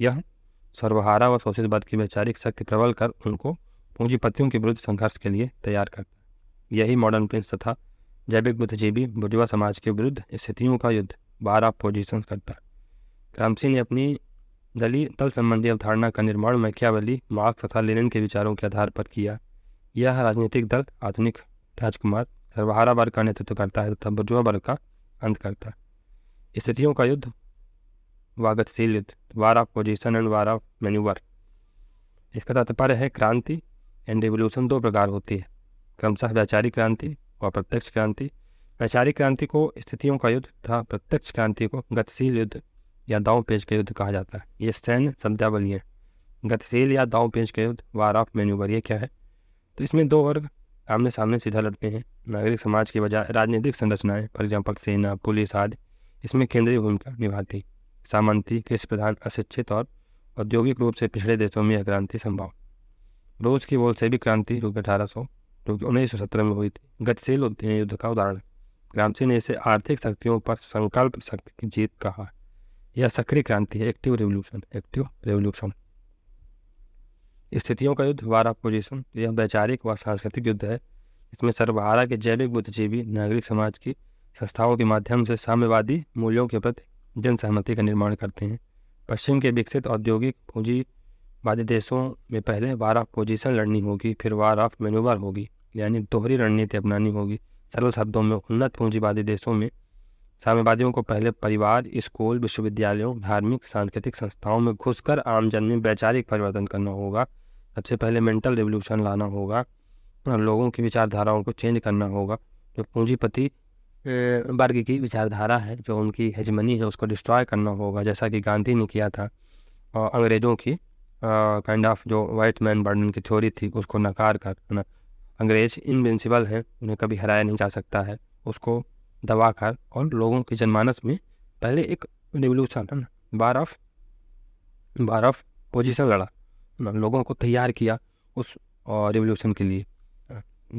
यह सर्वहारा व शोषित वर्ग की वैचारिक शक्ति प्रबल कर उनको पूंजीपतियों के विरुद्ध संघर्ष के लिए तैयार करता यही मॉडर्न प्रिंस तथा जैविक बुद्धिजीवी बुजुआ समाज के विरुद्ध स्थितियों का युद्ध बारह पोजिशन करता क्रामसी ने अपनी दलित दल संबंधी अवधारणा का निर्माण मैख्यावली मार्क्स तथा लेनिन के विचारों के आधार पर किया यह राजनीतिक दल आधुनिक राजकुमार सर्वहारा वर्ग का नेतृत्व करता है तथा बुजुआ वर्ग का अंत करता है स्थितियों का युद्ध वागतशील युद्ध war of position and war of manoeuvre इसका तात्पर्य है क्रांति एंड रिवोल्यूशन दो प्रकार होती है क्रमशः वैचारिक क्रांति व प्रत्यक्ष क्रांति वैचारिक क्रांति को स्थितियों का युद्ध तथा प्रत्यक्ष क्रांति को गतिशील युद्ध या दाव पेज का युद्ध कहा जाता है ये सैन्य शब्दावली है गतिशील या दाव पेज का युद्ध वार ऑफ मेन्यूवर यह क्या है तो इसमें दो वर्ग आमने सामने सीधा लड़ते हैं नागरिक समाज के बजाय राजनीतिक संरचनाएं फॉर एग्जाम्पल सेना पुलिस आदि इसमें केंद्रीय भूमिका निभाती सामंती कृषि प्रधान अशिक्षित और औद्योगिक रूप से पिछड़े देशों में यह क्रांति संभव रोज की बोल से भी क्रांति रूप अठारह सौ जो कि उन्नीस सौ सत्रह में हुई थी गतिशील युद्ध का उदाहरण ग्रामसी ने इसे आर्थिक शक्तियों पर संकल्प शक्ति की जीत कहा यह सक्रिय क्रांति है एक्टिव रेवल्यूशन एक्टिव रेवल्यूशन स्थितियों का युद्ध वारा पोजिशन यह वैचारिक व सांस्कृतिक युद्ध है इसमें सर्वहारा के जैविक बुद्धिजीवी नागरिक समाज की संस्थाओं के माध्यम से साम्यवादी मूल्यों के प्रति जन सहमति का निर्माण करते हैं पश्चिम के विकसित औद्योगिक पूंजीवादी देशों में पहले वार ऑफ पोजिशन लड़नी होगी फिर वार ऑफ मेनूवर होगी यानी दोहरी रणनीति अपनानी होगी सरल शब्दों में उन्नत पूंजीवादी देशों में साम्यवादियों को पहले परिवार स्कूल विश्वविद्यालयों धार्मिक सांस्कृतिक संस्थाओं में घुसकर आमजन में वैचारिक परिवर्तन करना होगा सबसे पहले मेंटल रिवोल्यूशन लाना होगा लोगों की विचारधाराओं को चेंज करना होगा जो पूंजीपति वर्ग की विचारधारा है जो उनकी हजमनी है उसको डिस्ट्रॉय करना होगा जैसा कि गांधी ने किया था और अंग्रेज़ों की काइंड ऑफ जो वाइट मैन बर्डन की थ्योरी थी उसको नकार कर ना अंग्रेज इनविंसिबल है उन्हें कभी हराया नहीं जा सकता है उसको दबा कर और लोगों के जनमानस में पहले एक रिवोल्यूशन है ना war of war of position लड़ा ना लोगों को तैयार किया उस रिवोल्यूशन के लिए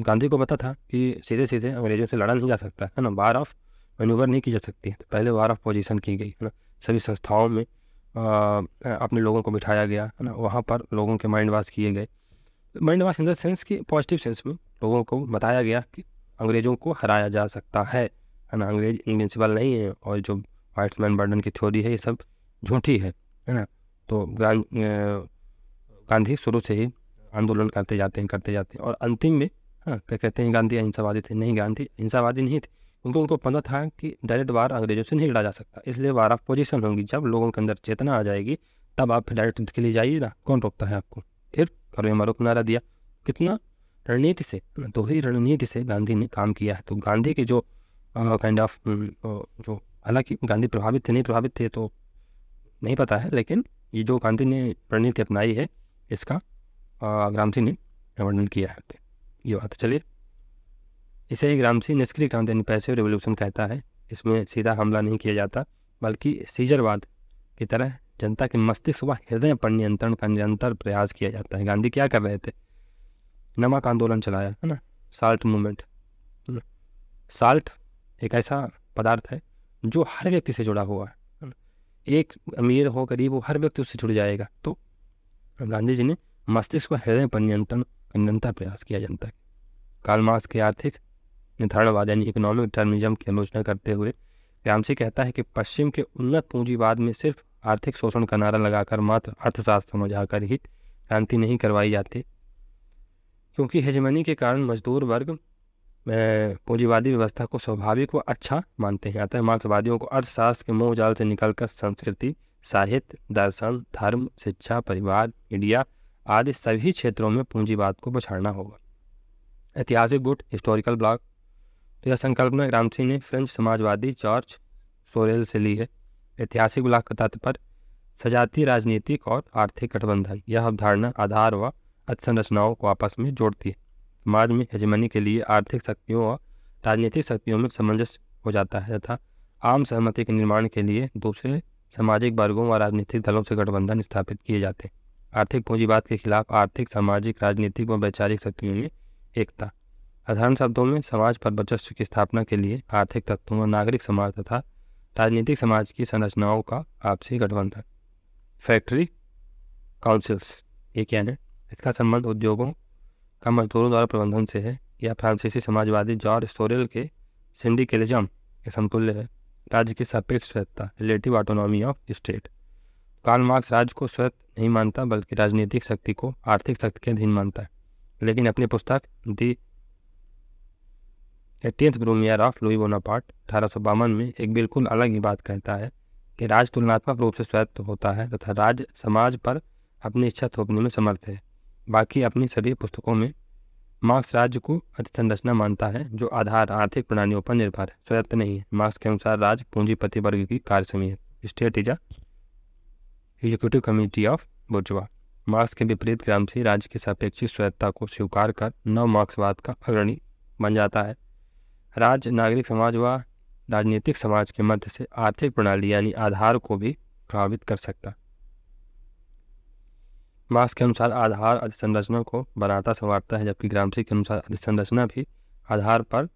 गांधी को पता था कि सीधे सीधे अंग्रेजों से लड़ा नहीं जा सकता है ना बार ऑफ मनूवर नहीं की जा सकती तो पहले बार ऑफ पोजिशन की गई है ना सभी संस्थाओं में अपने लोगों को बिठाया गया है ना वहाँ पर लोगों के माइंड वाश किए गए mind wash in the sense कि पॉजिटिव सेंस में लोगों को बताया गया कि अंग्रेज़ों को हराया जा सकता है है ना अंग्रेज इन्विंसिबल नहीं है और जो वाइट्समैन बर्डन की थ्योरी है ये सब झूठी है है ना तो गांधी शुरू से ही आंदोलन करते जाते हैं करते जाते हैं और अंतिम में है ना क्या कहते हैं गांधी अहिंसावादी थे नहीं गांधी हिंसावादी नहीं थे क्योंकि उनको पता था कि डायरेक्ट वार अंग्रेजों से नहीं लड़ा जा सकता इसलिए वार ऑफ पोजिशन होंगी जब लोगों के अंदर चेतना आ जाएगी तब आप डायरेक्ट के लिए जाइए ना कौन रोकता है आपको फिर करो हमारो नारा दिया कितना रणनीति से दोहरी तो रणनीति से गांधी ने काम किया है तो गांधी के जो काइंड ऑफ जो हालांकि गांधी प्रभावित थे नहीं प्रभावित थे तो नहीं पता है लेकिन ये जो गांधी ने रणनीति अपनाई है इसका सिंह ने वर्णन किया है ये बात चलिए इसे ही सिंह निष्क्रिय क्रांति यानी पैसे रिवोल्यूशन कहता है इसमें सीधा हमला नहीं किया जाता बल्कि सीजरवाद की तरह जनता के मस्तिष्क व हृदय पर नियंत्रण का निरंतर प्रयास किया जाता है गांधी क्या कर रहे थे नमक आंदोलन चलाया है ना साल्ट मूवमेंट साल्ट एक ऐसा पदार्थ है जो हर व्यक्ति से जुड़ा हुआ है एक अमीर हो गरीब हो हर व्यक्ति उससे जुड़ जाएगा तो गांधी जी ने मस्तिष्क व हृदय पर नियंत्रण का निरंतर प्रयास किया जनता है कार्ल मार्क्स के आर्थिक निर्धारणवाद यानी इकोनॉमिक टर्मिज्म की आलोचना करते हुए रामसी कहता है कि पश्चिम के उन्नत पूंजीवाद में सिर्फ आर्थिक शोषण का नारा लगाकर मात्र अर्थशास्त्र समझाकर ही क्रांति नहीं करवाई जाती क्योंकि हिजमनी के कारण मजदूर वर्ग पूंजीवादी व्यवस्था को स्वाभाविक व अच्छा मानते हैं अतः मार्क्सवादियों को अर्थशास्त्र के मोह जाल से निकलकर संस्कृति साहित्य दर्शन धर्म शिक्षा परिवार मीडिया आदि सभी क्षेत्रों में पूंजीवाद को पछाड़ना होगा ऐतिहासिक गुट हिस्टोरिकल ब्लॉक तो यह संकल्पना रामसिंह ने फ्रेंच समाजवादी चर्च सोरेल से ली है ऐतिहासिक मुलाकात पर सजातीय राजनीतिक और आर्थिक गठबंधन यह अवधारणा आधार व अधसंरचनाओं को आपस में जोड़ती है समाज में हजमनी के लिए आर्थिक शक्तियों और राजनीतिक शक्तियों में सामंजस्य हो जाता है तथा आम सहमति के निर्माण के लिए दूसरे सामाजिक वर्गों व राजनीतिक दलों से गठबंधन स्थापित किए जाते हैं आर्थिक पूंजीवाद के खिलाफ आर्थिक सामाजिक राजनीतिक व वैचारिक शक्तियों में एकता साधारण शब्दों में समाज पर वर्चस्व की स्थापना के लिए आर्थिक तत्वों व नागरिक समाज तथा राजनीतिक समाज की संरचनाओं का आपसी गठबंधन फैक्ट्री काउंसिल्स ये क्या है इसका संबंध उद्योगों का मजदूरों द्वारा प्रबंधन से है यह फ्रांसीसी समाजवादी जॉर्ज सोरेल के सिंडिकलिज्म के समतुल्य है राज्य की सापेक्ष स्वायत्ता relative autonomy of state Karl Marx राज्य को स्वयं नहीं मानता बल्कि राजनीतिक शक्ति को आर्थिक शक्ति के अधीन मानता है लेकिन अपनी पुस्तक दी एटीएस ब्रोमियर ऑफ लुई बोनापार्ट अठारह में एक बिल्कुल अलग ही बात कहता है कि राज तुलनात्मक रूप से स्वायत्त होता है तथा राज समाज पर अपनी इच्छा थोपने में समर्थ है बाकी अपनी सभी पुस्तकों में मार्क्स राज्य को अतिसंरचना मानता है जो आधार आर्थिक प्रणालियों पर निर्भर है स्वायत्त नहीं है मार्क्स के अनुसार राज्य पूंजीपति वर्ग की कार्य समय है state is executive committee of bourgeois Marx के विपरीत क्रम से राज्य की सापेक्षिक स्वायत्ता को स्वीकार कर नव मार्क्सवाद का अग्रणी बन जाता है राज्य नागरिक समाज व राजनीतिक समाज के मध्य से आर्थिक प्रणाली यानी आधार को भी प्रभावित कर सकता मास के अनुसार आधार अधिसंरचना को बनाता संवारता है जबकि ग्रामसी के अनुसार अधिसंरचना भी आधार पर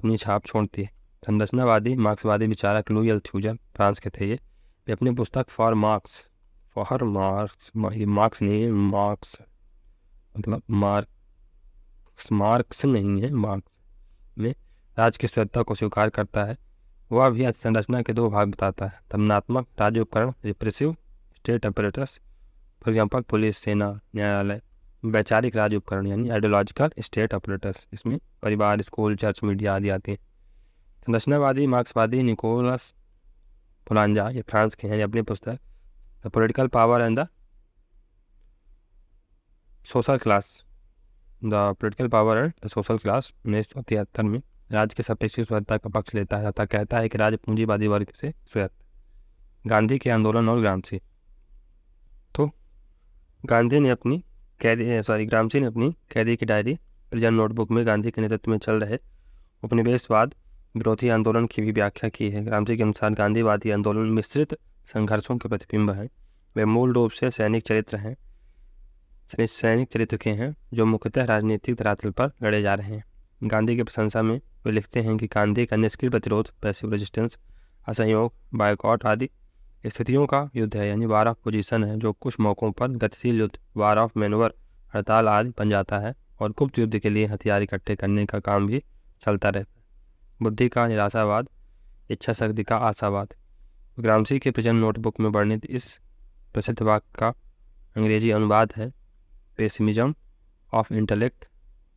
अपनी छाप छोड़ती है संरचनावादी मार्क्सवादी विचारक लुई अल्थ्यूजर फ्रांस के थे ये वे अपनी पुस्तक for Marx for Marx Marx नहीं है मार्क्स मतलब मार्क्स मार्क्स नहीं है मार्क्स में राज की सत्यता को स्वीकार करता है वह भी संरचना के दो भाग बताता है तमनात्मक राज्य उपकरण repressive state apparatus for example police सेना न्यायालय वैचारिक राज्य उपकरण यानी आइडियोलॉजिकल स्टेट ऑपरेटर्स इसमें परिवार स्कूल चर्च मीडिया आदि आते हैं संरचनावादी मार्क्सवादी निकोलस फुलांजा ये फ्रांस के हैं अपनी पुस्तक the political power and the social class the political power and the social class उन्नीस सौ तिहत्तर में राज्य के सापेक्ष स्वतंत्रता का पक्ष लेता है तथा कहता है कि राज्य पूंजीवादी वर्ग से स्वयं गांधी के आंदोलन और ग्रामसी तो गांधी ने अपनी कैदी सॉरी ग्रामसी ने अपनी कैदी की डायरी प्रिजन नोटबुक में गांधी के नेतृत्व में चल रहे उपनिवेशवाद विरोधी आंदोलन की भी व्याख्या की है ग्रामजी के अनुसार गांधीवादी आंदोलन मिश्रित संघर्षों के प्रतिबिंब हैं वे मूल रूप से सैनिक चरित्र हैं सैनिक चरित्र के हैं जो मुख्यतः राजनीतिक धरातल पर लड़े जा रहे हैं गांधी की प्रशंसा में वे लिखते हैं कि कांदे का निष्क्रिय प्रतिरोध पैसिव रेजिस्टेंस असहयोग बायकॉट आदि स्थितियों का युद्ध है यानी वार ऑफ पोजिशन है जो कुछ मौक़ों पर गतिशील युद्ध वार ऑफ मैनवर हड़ताल आदि बन जाता है और गुप्त युद्ध के लिए हथियार इकट्ठे करने का काम भी चलता रहता है बुद्धि का निराशावाद इच्छा शक्ति का आशावाद ग्रामसी के प्रजन नोटबुक में वर्णित इस प्रसिद्ध वाक्य का अंग्रेजी अनुवाद है pessimism of intellect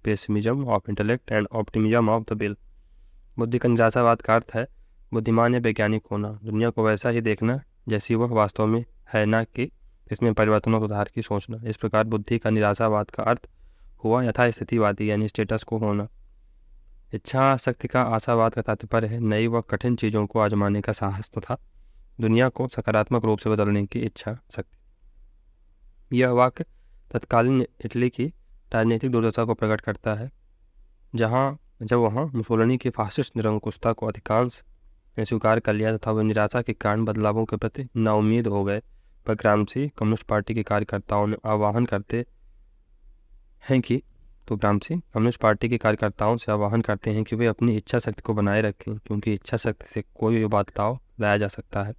pessimism of intellect and optimism of the will बुद्धि कंजासावाद का अर्थ है बुद्धिमान या वैज्ञानिक होना दुनिया को वैसा ही देखना जैसी वह वास्तव में है ना कि इसमें परिवर्तनों को सुधार की सोचना इस प्रकार बुद्धि का निराशावाद का अर्थ हुआ यथास्थितिवादी यानी स्टेटस को होना इच्छा शक्ति का आशावाद का तात्पर्य है नई व कठिन चीज़ों को आजमाने का साहस तथा तो दुनिया को सकारात्मक रूप से बदलने की इच्छा शक्ति यह वाक्य तत्कालीन इटली की राजनीतिक दुर्दशा को प्रकट करता है जहाँ जब वहाँ मुसोलनी की फासिस्ट निरंकुशता को अधिकांश ने स्वीकार कर लिया तथा वे निराशा के कारण बदलावों के प्रति नाउमीद हो गए पर ग्रामसी कम्युनिस्ट पार्टी के कार्यकर्ताओं ने आह्वान करते हैं कि तो ग्रामसी कम्युनिस्ट पार्टी के कार्यकर्ताओं से आह्वान करते हैं कि वे अपनी इच्छा शक्ति को बनाए रखें क्योंकि इच्छा शक्ति से कोई भी बदलाव लाया जा सकता है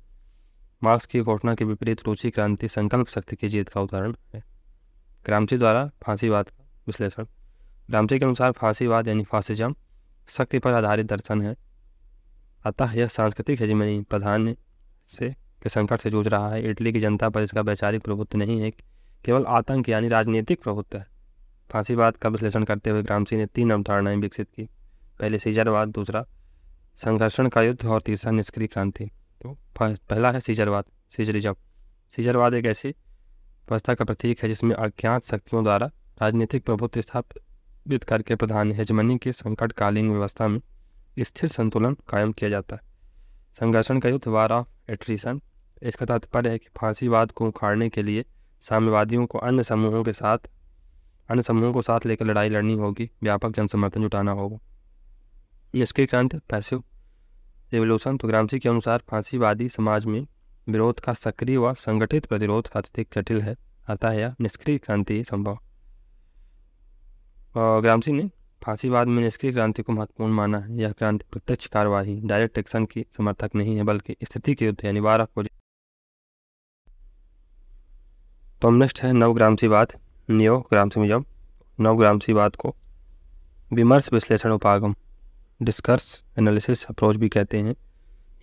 मार्क्स की घोषणा के विपरीत रुचि क्रांति संकल्प शक्ति की जीत का उदाहरण है ग्रामसी द्वारा फांसीवाद का विश्लेषण रामटे के अनुसार फांसीवाद यानी फांसीजम शक्ति पर आधारित दर्शन है अतः यह सांस्कृतिक जिम्मे प्रधान से के संकट से जूझ रहा है इटली की जनता पर इसका वैचारिक प्रभुत्व नहीं है केवल आतंक यानी राजनीतिक प्रभुत्व है फांसीवाद का विश्लेषण करते हुए ग्रामसी ने तीन अवधारणाएं विकसित की पहले सीजरवाद दूसरा संघर्षण का युद्ध और तीसरा निष्क्रिय क्रांति तो पहला है सीजरवाद सीजरिजम सीजरवाद एक ऐसी व्यवस्था का प्रतीक है जिसमें अज्ञात शक्तियों द्वारा राजनीतिक प्रभुत्व स्थापित करके प्रधान हेजमनी के संकटकालीन व्यवस्था में स्थिर संतुलन कायम किया जाता है संघर्षण का युद्ध वार ऑफ एट्रीसन इसका तात्पर्य है कि फांसीवाद को उखाड़ने के लिए साम्यवादियों को अन्य समूहों के साथ अन्य समूहों को साथ लेकर लड़ाई लड़नी होगी व्यापक जनसमर्थन जुटाना होगा इसकी क्रांति पैसिव रिवोल्यूशन तो ग्रामसी के अनुसार फांसीवादी समाज में विरोध का सक्रिय व संगठित प्रतिरोध अत्यधिक जटिल है अतः यह निष्क्रिय क्रांति संभव ग्रामसी ने फांसीवाद में निष्क्रिय क्रांति को महत्वपूर्ण माना है यह क्रांति प्रत्यक्ष कार्यवाही डायरेक्ट एक्शन की समर्थक नहीं है बल्कि स्थिति के युद्ध यानी बारह को तो हम नेक्स्ट है नवग्रामसीवाद नियो ग्रामसीवाद नवग्रामसीवाद को विमर्श विश्लेषण उपागम डिस्कर्स एनालिसिस अप्रोच भी कहते हैं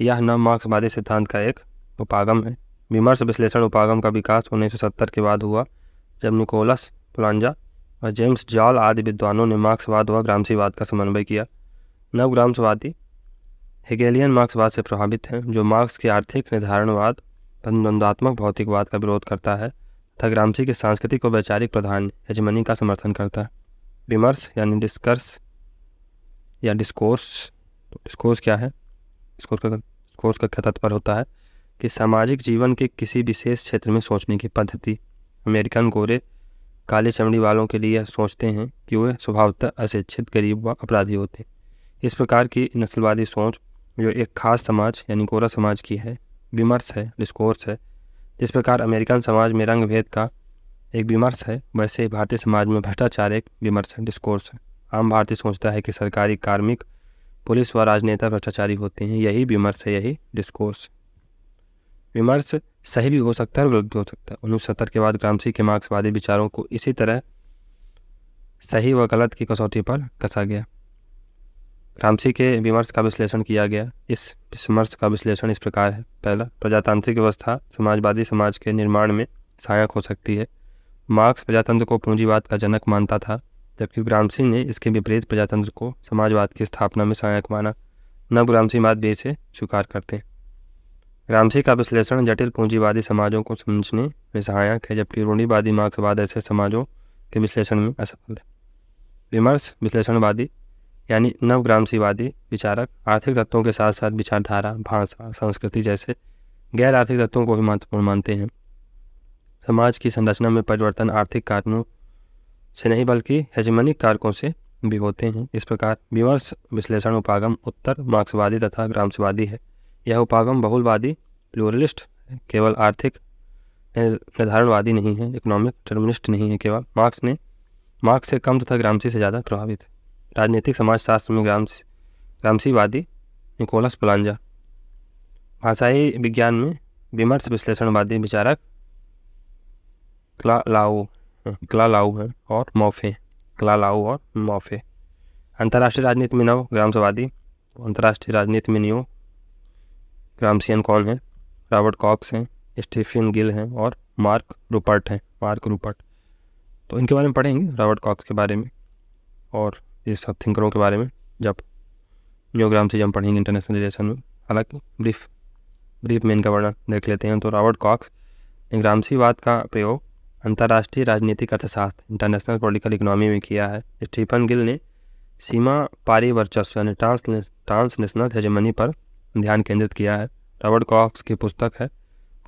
यह नव मार्क्सवादी सिद्धांत का एक उपागम है विमर्श विश्लेषण उपागम का विकास 1970 के बाद हुआ जब निकोलस पुलांजा और जेम्स जॉल आदि विद्वानों ने मार्क्सवाद व ग्रामसीवाद का समन्वय किया नवग्राम्सवादी हेगेलियन मार्क्सवाद से प्रभावित हैं जो मार्क्स के आर्थिक निर्धारणवाद द्वंद्वात्मक भौतिकवाद का विरोध करता है तथा ग्रामसी की सांस्कृतिक और वैचारिक प्रधान यजमनी का समर्थन करता है विमर्श यानी डिस्कर्स या डिस्कोर्स तो डिस्कोर्स क्या है डिस्कोर्स का डिस्कोर्स का क्या तत्पर होता है कि सामाजिक जीवन के किसी विशेष क्षेत्र में सोचने की पद्धति अमेरिकन गोरे काले चमड़ी वालों के लिए सोचते हैं कि वे स्वभावतः अशिक्षित गरीब व अपराधी होते इस प्रकार की नस्लवादी सोच जो एक खास समाज यानी कोरा समाज की है विमर्श है डिस्कोर्स है जिस प्रकार अमेरिकन समाज में रंग भेद का एक विमर्श है वैसे ही भारतीय समाज में भ्रष्टाचार एक विमर्श है डिस्कोर्स है आम भारतीय सोचता है कि सरकारी कार्मिक पुलिस व राजनेता भ्रष्टाचारी होते हैं यही विमर्श है यही डिस्कोर्स विमर्श सही भी हो सकता है और गलत भी हो सकता है उन्नीस सत्तर के बाद ग्रामसी के मार्क्सवादी विचारों को इसी तरह सही व गलत की कसौटी पर कसा गया ग्रामसी के विमर्श का विश्लेषण किया गया इस विमर्श का विश्लेषण इस प्रकार है पहला प्रजातांत्रिक व्यवस्था समाजवादी समाज के निर्माण में सहायक हो सकती है मार्क्स प्रजातंत्र को पूंजीवाद का जनक मानता था जबकि ग्रामसी ने इसके विपरीत प्रजातंत्र को समाजवाद की स्थापना में सहायक माना नव ग्रामसीवाद भी इसे स्वीकार करते हैं ग्रामसी का विश्लेषण जटिल पूंजीवादी समाजों को समझने में सहायक है जबकि रूढ़ीवादी मार्क्सवाद ऐसे समाजों के विश्लेषण में असफल है विमर्श विश्लेषणवादी यानी नवग्रामसीवादी विचारक आर्थिक तत्वों के साथ साथ विचारधारा भाषा संस्कृति जैसे गैर आर्थिक तत्वों को भी महत्वपूर्ण मानते हैं समाज की संरचना में परिवर्तन आर्थिक कारणों से नहीं बल्कि हेजमनिक कारकों से भी होते हैं इस प्रकार विमर्श विश्लेषण उपागम उत्तर मार्क्सवादी तथा ग्रामसवादी है यह उपागम बहुलवादी प्लूरलिस्ट केवल आर्थिक निर्धारणवादी नहीं है इकोनॉमिक टर्मिनिस्ट नहीं है केवल मार्क्स ने मार्क्स से कम तथा ग्रामसी से ज़्यादा प्रभावित राजनीतिक समाजशास्त्र में ग्राम ग्रामसीवादी निकोलस पलांजा भाषाई विज्ञान में विमर्श विश्लेषणवादी विचारक क्ला क्ला लाओ है और मौफे क्ला लाओ और मौफे अंतर्राष्ट्रीय राजनीति में नव ग्रामसवादी अंतर्राष्ट्रीय राजनीति में नियो रामसियन कौन है रॉबर्ट कॉक्स हैं स्टीफन गिल हैं और मार्क रूपर्ट हैं मार्क रूपर्ट तो इनके बारे में पढ़ेंगे रॉबर्ट कॉक्स के बारे में और ये सब थिंकरों के बारे में जब न्योग्राम से जब पढ़ेंगे इंटरनेशनल रिलेशन में हालांकि ब्रीफ ब्रीफ में इनका वर्णन देख लेते हैं तो रॉबर्ट कॉक्स ने ग्रामसीवाद का प्रयोग अंतर्राष्ट्रीय राजनीतिक अर्थशास्त्र इंटरनेशनल पॉलिटिकल इकोनॉमी में किया है स्टीफन गिल ने सीमा पारी वर्चस्व यानी ट्रांस ट्रांसनेशनल हेजमनी पर ध्यान केंद्रित किया है रॉबर्ट कॉक्स की पुस्तक है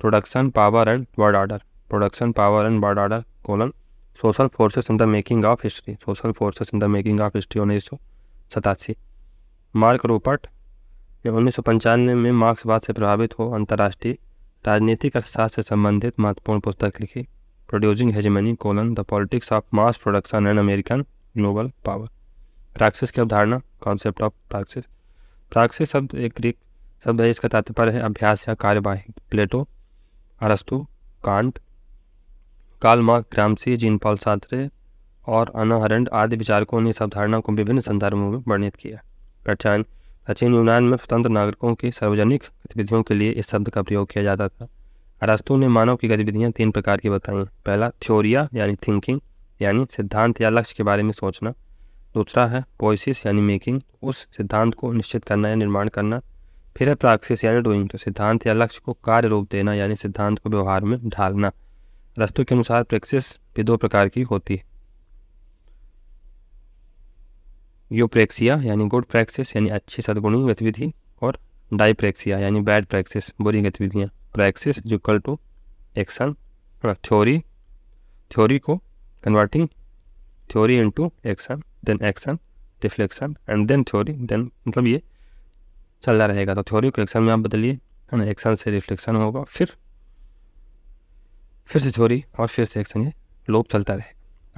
production power and world order production power and world order colon social forces in the making of history social forces in the making of history उन्नीस सौ सतासी मार्क रोपर्ट उन्नीस सौ पंचानवे में मार्क्सवाद से प्रभावित हो अंतर्राष्ट्रीय राजनीतिक अर्थशास्त्र से संबंधित महत्वपूर्ण पुस्तक लिखी producing hegemony colon the politics of mass production and American global power praxis की अवधारणा कॉन्सेप्ट ऑफ प्राक्सिस प्राक्सिस शब्द एक ग्रीक शब्द है इसका तात्पर्य है अभ्यास या कार्यवाही प्लेटो अरस्तु कांट काल मार्क ग्रामसी पॉल सात्रे और अनाहरण आदि विचारकों ने इस अवधारणा को विभिन्न संदर्भों में वर्णित किया पहचान प्राचीन यूनान में स्वतंत्र नागरिकों की सार्वजनिक गतिविधियों के लिए इस शब्द का प्रयोग किया जाता था अरस्तु ने मानव की गतिविधियाँ तीन प्रकार की बताई पहला थ्योरिया यानी थिंकिंग यानी सिद्धांत या लक्ष्य के बारे में सोचना दूसरा है पोइसिस यानी मेकिंग उस सिद्धांत को निश्चित करना या निर्माण करना फिर है प्राक्सिस यानी डूइंग तो सिद्धांत या लक्ष्य को कार्य रूप देना यानी सिद्धांत को व्यवहार में ढालना रस्तु के अनुसार प्रेक्सिस भी दो प्रकार की होती है यूप्रेक्सिया यानी गुड प्रैक्सिस यानी अच्छी सदगुणी गतिविधि और डाइप्रेक्सिया यानी बैड प्रैक्सिस बुरी गतिविधियाँ प्रैक्सिस जिकल टू एक्शन थ्योरी थ्योरी को converting theory into action then action reflection and then theory then मतलब ये चलता रहेगा तो थ्योरी को एक्शन में आप बदलिए है ना एक्शन से रिफ्लेक्शन होगा फिर फिर से थ्योरी और फिर से एक्शन ये लोप चलता रहे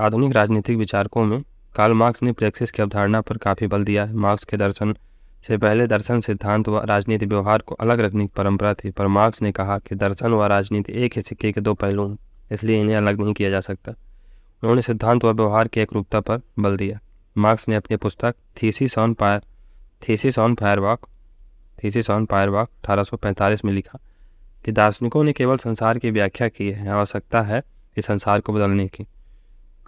आधुनिक राजनीतिक विचारकों में कार्ल मार्क्स ने प्रैक्सिस की अवधारणा पर काफ़ी बल दिया है मार्क्स के दर्शन से पहले दर्शन सिद्धांत व राजनीति व्यवहार को अलग रखने की परंपरा थी पर मार्क्स ने कहा कि दर्शन व राजनीति एक ही सिक्के के दो पहलू हैं इसलिए इन्हें अलग नहीं किया जा सकता उन्होंने सिद्धांत व व्यवहार की रूपता पर बल दिया मार्क्स ने अपनी पुस्तक thesis on fire thesis on Feuerbach thesis on Feuerbach अठारह में लिखा कि दार्शनिकों ने केवल संसार की व्याख्या की है आवश्यकता है इस संसार को बदलने की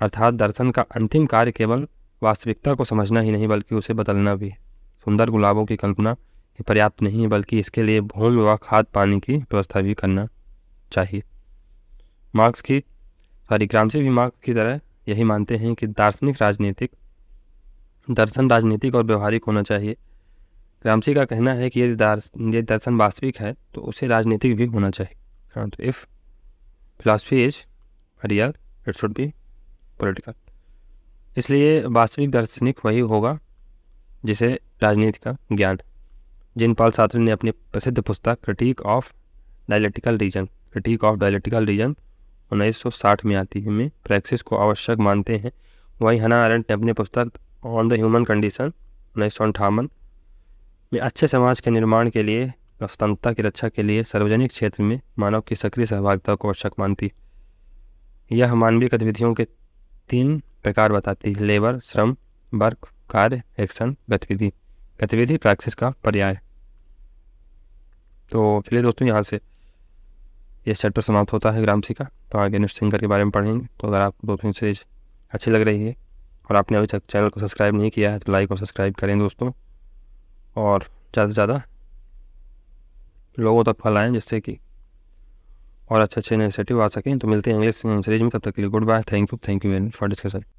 अर्थात दर्शन का अंतिम कार्य केवल वास्तविकता को समझना ही नहीं बल्कि उसे बदलना भी है सुंदर गुलाबों की कल्पना ही पर्याप्त नहीं है बल्कि इसके लिए भूमि व खाद पानी की व्यवस्था भी करना चाहिए मार्क्स की हरिग्राम से भी मार्क्स की तरह यही मानते हैं कि दार्शनिक राजनीतिक दर्शन राजनीतिक और व्यवहारिक होना चाहिए ग्रामसी का कहना है कि यदि यदि दर्शन वास्तविक है तो उसे राजनीतिक भी होना चाहिए हाँ तो if philosophy is real it should be political इसलिए वास्तविक दार्शनिक वही होगा जिसे राजनीति का ज्ञान जिन पाल सात्र ने अपनी प्रसिद्ध पुस्तक critique of dialectical reason critique of dialectical reason 1960 में आती है में प्रैक्सिस को आवश्यक मानते हैं वहीं हना आरेंट ने अपनी पुस्तक ऑन द ह्यूमन कंडीशन उन्नीस सौ अंठावन में अच्छे समाज के निर्माण के लिए स्वतंत्रता की रक्षा के लिए सार्वजनिक क्षेत्र में मानव की सक्रिय सहभागिता को आवश्यक मानती यह मानवीय गतिविधियों के तीन प्रकार बताती है लेबर श्रम वर्क कार्य एक्शन गतिविधि गतिविधि प्रैक्सिस का पर्याय तो चलिए दोस्तों यहाँ से ये चैप्टर तो समाप्त होता है ग्रामसी का तो आगे नेक्स्ट सिंगर के बारे में पढ़ेंगे तो अगर आप दोस्तों सीरीज अच्छी लग रही है और आपने अभी तक चैनल को सब्सक्राइब नहीं किया है तो लाइक और सब्सक्राइब करें दोस्तों और ज़्यादा से ज़्यादा लोगों तक फैलाएँ जिससे कि और अच्छे अच्छे इनिशिएटिव आ सकें तो मिलते हैं अगले सीरीज में तब तक के लिए goodbye thank you thank you very much for discussion